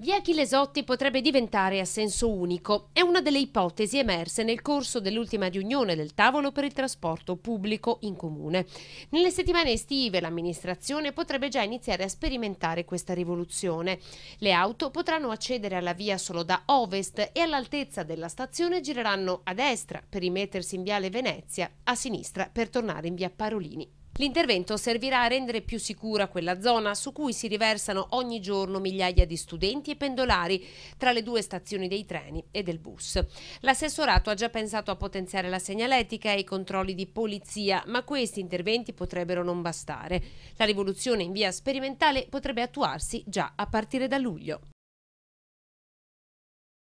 Via Chilesotti potrebbe diventare a senso unico. È una delle ipotesi emerse nel corso dell'ultima riunione del tavolo per il trasporto pubblico in comune. Nelle settimane estive l'amministrazione potrebbe già iniziare a sperimentare questa rivoluzione. Le auto potranno accedere alla via solo da ovest e all'altezza della stazione gireranno a destra per rimettersi in Viale Venezia, a sinistra per tornare in Via Parolini. L'intervento servirà a rendere più sicura quella zona su cui si riversano ogni giorno migliaia di studenti e pendolari tra le due stazioni dei treni e del bus. L'assessorato ha già pensato a potenziare la segnaletica e i controlli di polizia, ma questi interventi potrebbero non bastare. La rivoluzione in via sperimentale potrebbe attuarsi già a partire da luglio.